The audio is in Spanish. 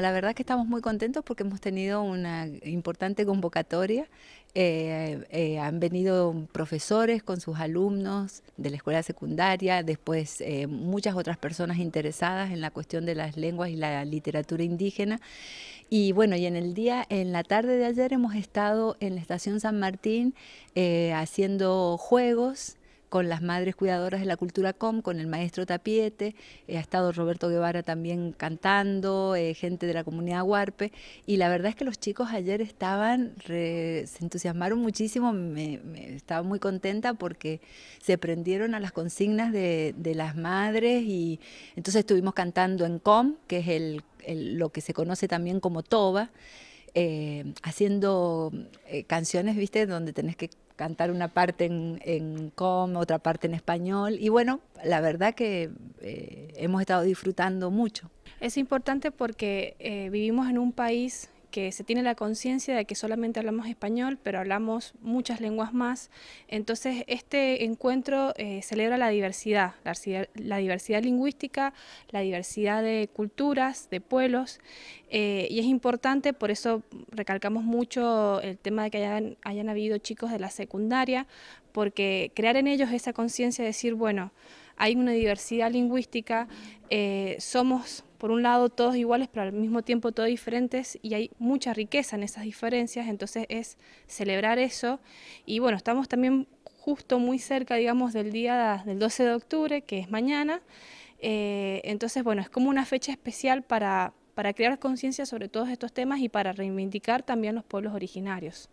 La verdad que estamos muy contentos porque hemos tenido una importante convocatoria. Eh, eh, han venido profesores con sus alumnos de la escuela secundaria, después eh, muchas otras personas interesadas en la cuestión de las lenguas y la literatura indígena. Y bueno, y en el día, en la tarde de ayer hemos estado en la estación San Martín haciendo juegos con las madres cuidadoras de la cultura com, con el maestro Tapiete, eh, ha estado Roberto Guevara también cantando, eh, gente de la comunidad Huarpe, y la verdad es que los chicos ayer estaban, se entusiasmaron muchísimo, me, estaba muy contenta porque se prendieron a las consignas de, las madres y entonces estuvimos cantando en com, que es el, lo que se conoce también como toba. Eh, haciendo canciones, viste, donde tenés que cantar una parte en, en com, otra parte en español. Y bueno, la verdad que eh, hemos estado disfrutando mucho. Es importante porque eh, vivimos en un país que se tiene la conciencia de que solamente hablamos español, pero hablamos muchas lenguas más. Entonces, este encuentro eh, celebra la diversidad, la, diversidad lingüística, la diversidad de culturas, de pueblos, eh, y es importante, por eso recalcamos mucho el tema de que hayan, habido chicos de la secundaria, porque crear en ellos esa conciencia de decir, bueno, hay una diversidad lingüística, eh, somos por un lado todos iguales, pero al mismo tiempo todos diferentes y hay mucha riqueza en esas diferencias, entonces es celebrar eso. Y bueno, estamos también justo muy cerca, digamos, del día del 12 de octubre, que es mañana. Eh, entonces, bueno, es como una fecha especial para, para crear conciencia sobre todos estos temas y para reivindicar también los pueblos originarios.